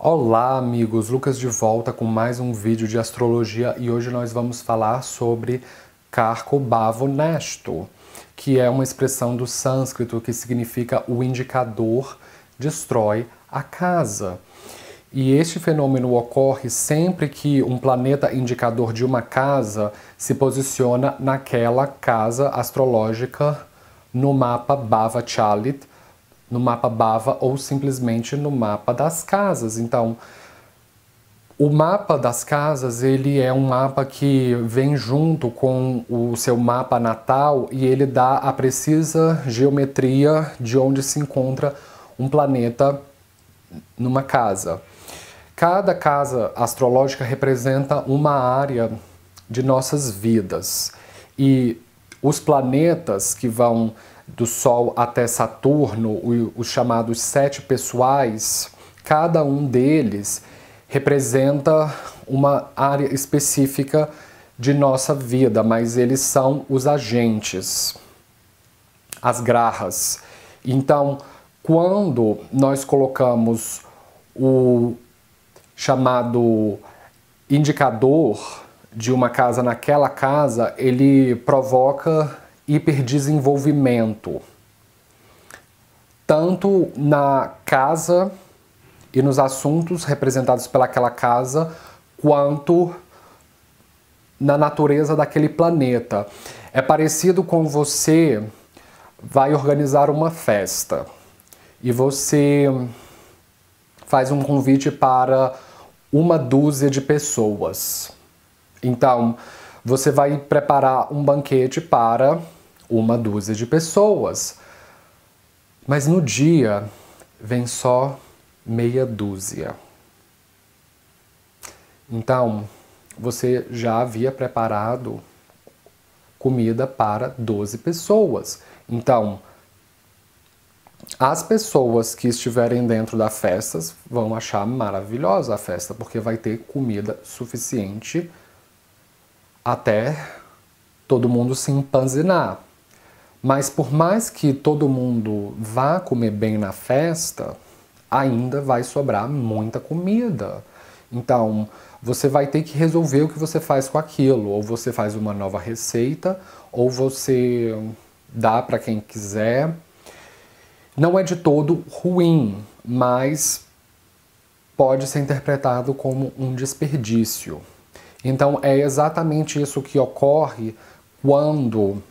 Olá, amigos! Lucas de volta com mais um vídeo de astrologia e hoje nós vamos falar sobre Carco Bhavo Nesto, que é uma expressão do sânscrito que significa o indicador destrói a casa. E este fenômeno ocorre sempre que um planeta indicador de uma casa se posiciona naquela casa astrológica no mapa Bhava Chalit, no mapa Bava ou simplesmente no mapa das casas. Então, o mapa das casas, ele é um mapa que vem junto com o seu mapa natal e ele dá a precisa geometria de onde se encontra um planeta numa casa. Cada casa astrológica representa uma área de nossas vidas e os planetas que vão do Sol até Saturno, os chamados sete pessoais, cada um deles representa uma área específica de nossa vida, mas eles são os agentes, as garras. Então, quando nós colocamos o chamado indicador de uma casa naquela casa, ele provoca hiperdesenvolvimento, tanto na casa e nos assuntos representados pelaquela casa, quanto na natureza daquele planeta. É parecido com você vai organizar uma festa e você faz um convite para uma dúzia de pessoas. Então, você vai preparar um banquete para uma dúzia de pessoas. Mas no dia vem só meia dúzia. Então, você já havia preparado comida para 12 pessoas. Então, as pessoas que estiverem dentro da festa vão achar maravilhosa a festa, porque vai ter comida suficiente até todo mundo se empanzinar. Mas por mais que todo mundo vá comer bem na festa, ainda vai sobrar muita comida. Então, você vai ter que resolver o que você faz com aquilo, ou você faz uma nova receita, ou você dá para quem quiser. Não é de todo ruim, mas pode ser interpretado como um desperdício. Então, é exatamente isso que ocorre quando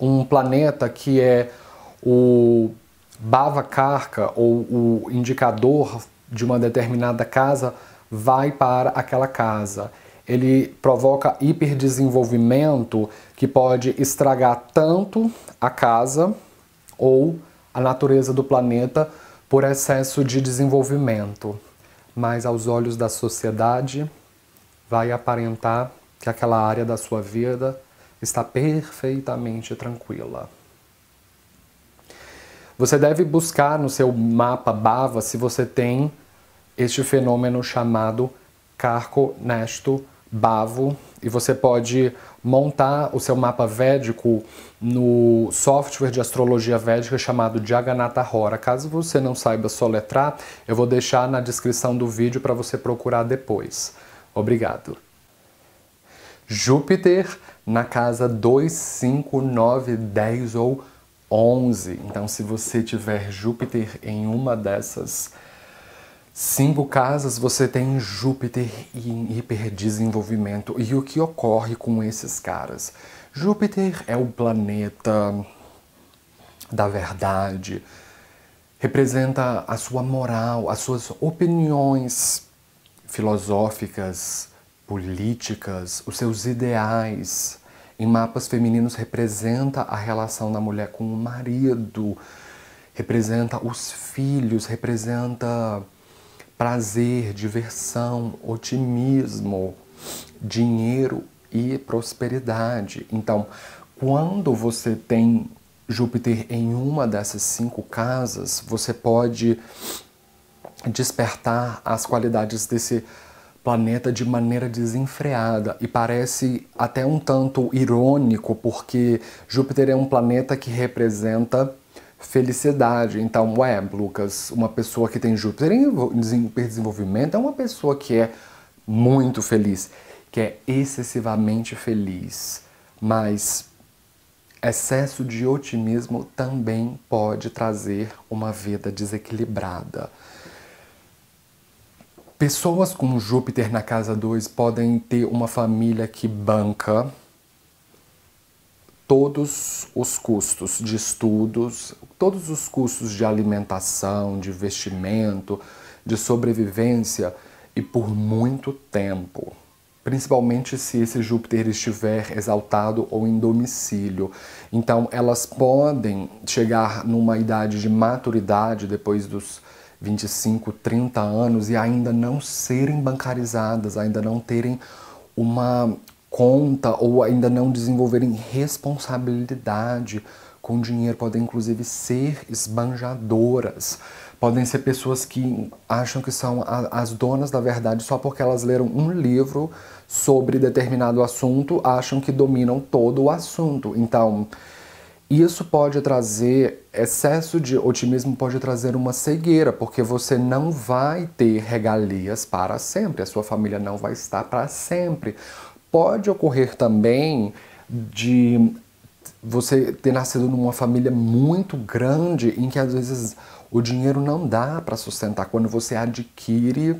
um planeta que é o bava carca ou o indicador de uma determinada casa vai para aquela casa. Ele provoca hiperdesenvolvimento que pode estragar tanto a casa ou a natureza do planeta por excesso de desenvolvimento. Mas aos olhos da sociedade vai aparentar que aquela área da sua vida está perfeitamente tranquila. Você deve buscar no seu mapa Bava se você tem este fenômeno chamado Carco Nesto Bavo e você pode montar o seu mapa védico no software de astrologia védica chamado Jagannatha Hora. Caso você não saiba soletrar, eu vou deixar na descrição do vídeo para você procurar depois. Obrigado. Júpiter na casa 2, 5, 9, 10 ou 11. Então, se você tiver Júpiter em uma dessas cinco casas, você tem Júpiter em hiperdesenvolvimento. E o que ocorre com esses caras? Júpiter é o planeta da verdade, representa a sua moral, as suas opiniões filosóficas, políticas, os seus ideais em mapas femininos representa a relação da mulher com o marido, representa os filhos, representa prazer, diversão, otimismo, dinheiro e prosperidade. Então, quando você tem Júpiter em uma dessas cinco casas, você pode despertar as qualidades desse planeta de maneira desenfreada e parece até um tanto irônico porque Júpiter é um planeta que representa felicidade. Então, ué, Lucas, uma pessoa que tem Júpiter em desenvolvimento é uma pessoa que é muito feliz, que é excessivamente feliz, mas excesso de otimismo também pode trazer uma vida desequilibrada. Pessoas com Júpiter na casa 2 podem ter uma família que banca todos os custos de estudos, todos os custos de alimentação, de vestimento, de sobrevivência e por muito tempo. Principalmente se esse Júpiter estiver exaltado ou em domicílio. Então, elas podem chegar numa idade de maturidade depois dos 25, 30 anos e ainda não serem bancarizadas, ainda não terem uma conta ou ainda não desenvolverem responsabilidade com dinheiro, podem inclusive ser esbanjadoras. Podem ser pessoas que acham que são as donas da verdade só porque elas leram um livro sobre determinado assunto, acham que dominam todo o assunto. Então, isso pode trazer excesso de otimismo, pode trazer uma cegueira, porque você não vai ter regalias para sempre, a sua família não vai estar para sempre. Pode ocorrer também de você ter nascido numa família muito grande em que às vezes o dinheiro não dá para sustentar. Quando você adquire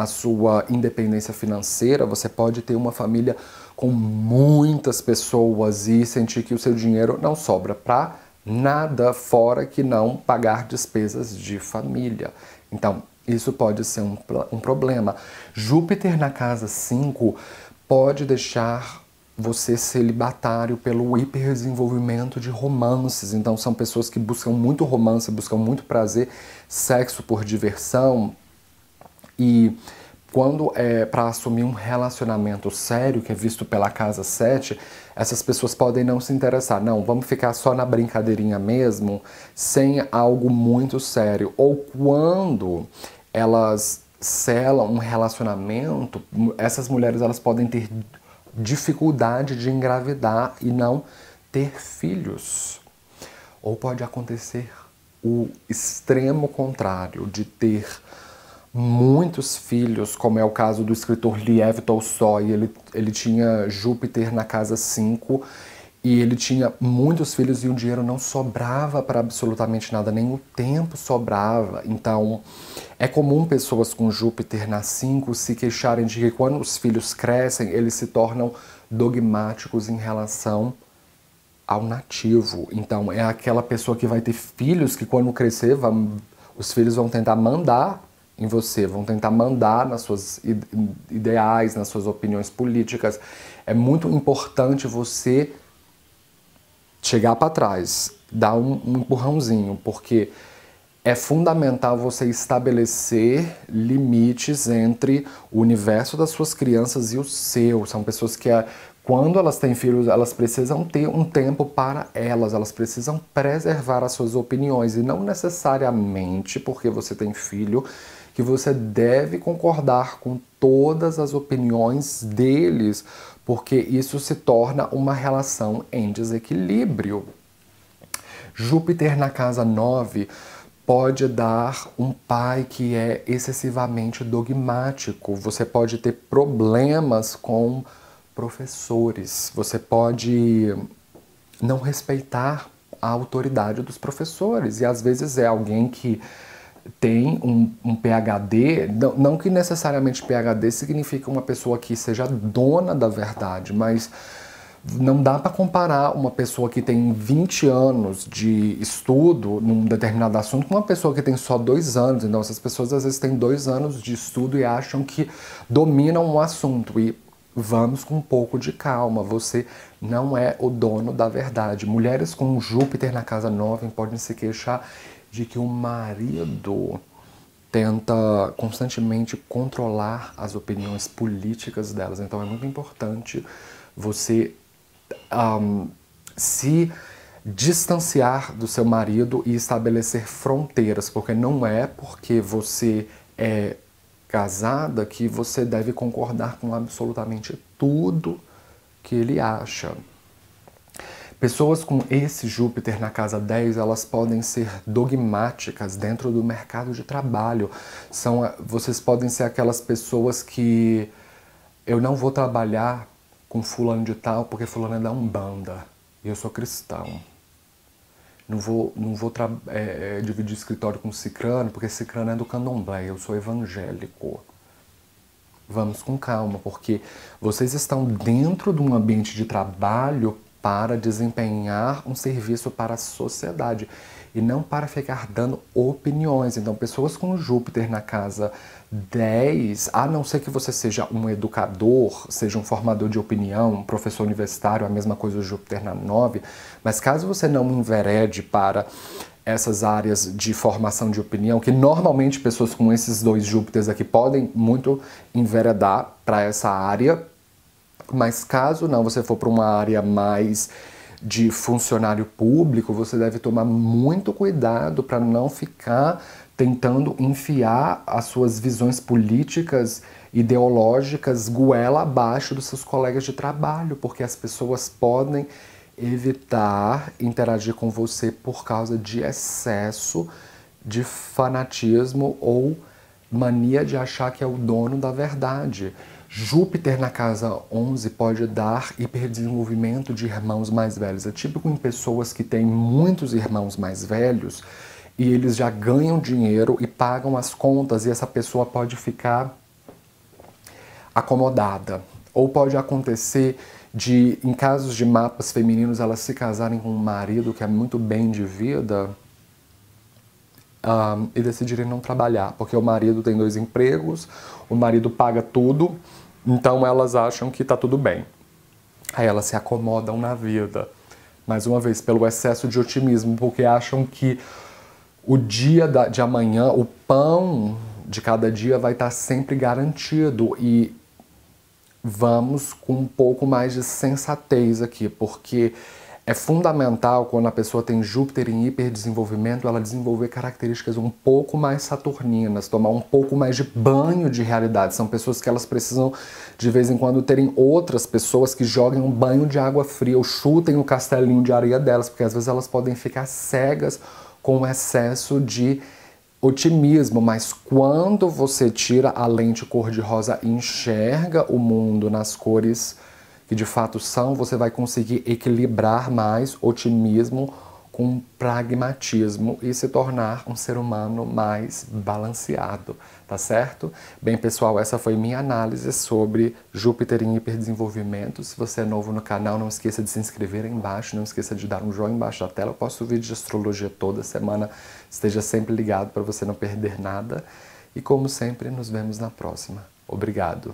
a sua independência financeira, você pode ter uma família com muitas pessoas e sentir que o seu dinheiro não sobra para nada fora que não pagar despesas de família. Então, isso pode ser um, um problema. Júpiter na casa 5 pode deixar você celibatário pelo hiperdesenvolvimento de romances. Então, são pessoas que buscam muito romance, buscam muito prazer, sexo por diversão, e quando é para assumir um relacionamento sério, que é visto pela casa 7, essas pessoas podem não se interessar. Não, vamos ficar só na brincadeirinha mesmo, sem algo muito sério. Ou quando elas selam um relacionamento, essas mulheres elas podem ter dificuldade de engravidar e não ter filhos. Ou pode acontecer o extremo contrário, de ter muitos filhos, como é o caso do escritor Liev Tolstói. Ele, ele tinha Júpiter na casa 5 e ele tinha muitos filhos e o dinheiro não sobrava para absolutamente nada, nem o tempo sobrava. Então, é comum pessoas com Júpiter na 5 se queixarem de que quando os filhos crescem, eles se tornam dogmáticos em relação ao nativo. Então, é aquela pessoa que vai ter filhos que quando crescer, vão, os filhos vão tentar mandar em você, vão tentar mandar nas suas ideais, nas suas opiniões políticas. É muito importante você chegar para trás, dar um, um empurrãozinho, porque é fundamental você estabelecer limites entre o universo das suas crianças e o seu. São pessoas que, é, quando elas têm filhos, elas precisam ter um tempo para elas, elas precisam preservar as suas opiniões e não necessariamente porque você tem filho que você deve concordar com todas as opiniões deles, porque isso se torna uma relação em desequilíbrio. Júpiter na casa 9 pode dar um pai que é excessivamente dogmático. Você pode ter problemas com professores. Você pode não respeitar a autoridade dos professores e às vezes é alguém que tem um, um PhD, não, não, que necessariamente PhD significa uma pessoa que seja dona da verdade, mas não dá para comparar uma pessoa que tem 20 anos de estudo num determinado assunto com uma pessoa que tem só dois anos. Então, essas pessoas às vezes têm dois anos de estudo e acham que dominam um assunto. E vamos com um pouco de calma. Você não é o dono da verdade. Mulheres com Júpiter na casa 9 podem se queixar de que o marido tenta constantemente controlar as opiniões políticas delas. Então é muito importante você um, se distanciar do seu marido e estabelecer fronteiras, porque não é porque você é casada que você deve concordar com absolutamente tudo que ele acha. Pessoas com esse Júpiter na casa 10, elas podem ser dogmáticas dentro do mercado de trabalho. São, vocês podem ser aquelas pessoas que eu não vou trabalhar com fulano de tal porque fulano é da Umbanda e eu sou cristão. Não vou, não vou é, dividir escritório com cicrano porque cicrano é do candomblé, eu sou evangélico vamos com calma, porque vocês estão dentro de um ambiente de trabalho para desempenhar um serviço para a sociedade e não para ficar dando opiniões. Então, pessoas com Júpiter na casa 10, a não ser que você seja um educador, seja um formador de opinião, um professor universitário, a mesma coisa o Júpiter na 9, mas caso você não enverede para essas áreas de formação de opinião, que normalmente pessoas com esses dois Júpiter aqui podem muito enveredar para essa área, mas caso não você for para uma área mais de funcionário público, você deve tomar muito cuidado para não ficar tentando enfiar as suas visões políticas, ideológicas, goela abaixo dos seus colegas de trabalho, porque as pessoas podem evitar interagir com você por causa de excesso de fanatismo ou mania de achar que é o dono da verdade. Júpiter na casa 11 pode dar hiperdesenvolvimento de irmãos mais velhos. É típico em pessoas que têm muitos irmãos mais velhos e eles já ganham dinheiro e pagam as contas e essa pessoa pode ficar acomodada. Ou pode acontecer de, em casos de mapas femininos, elas se casarem com um marido que é muito bem de vida um, e decidirem não trabalhar, porque o marido tem dois empregos, o marido paga tudo, então elas acham que está tudo bem. Aí elas se acomodam na vida. Mais uma vez, pelo excesso de otimismo, porque acham que o dia da, de amanhã, o pão de cada dia vai estar tá sempre garantido e vamos com um pouco mais de sensatez aqui, porque é fundamental quando a pessoa tem Júpiter em hiperdesenvolvimento, ela desenvolver características um pouco mais saturninas, tomar um pouco mais de banho de realidade. São pessoas que elas precisam de vez em quando terem outras pessoas que joguem um banho de água fria ou chutem o castelinho de areia delas, porque às vezes elas podem ficar cegas com o excesso de otimismo, mas quando você tira a lente cor-de-rosa e enxerga o mundo nas cores que de fato são, você vai conseguir equilibrar mais otimismo com pragmatismo e se tornar um ser humano mais balanceado, tá certo? Bem, pessoal, essa foi minha análise sobre Júpiter em hiperdesenvolvimento. Se você é novo no canal, não esqueça de se inscrever aí embaixo, não esqueça de dar um joinha embaixo da tela. Eu posto vídeo de astrologia toda semana. Esteja sempre ligado para você não perder nada. E como sempre, nos vemos na próxima. Obrigado.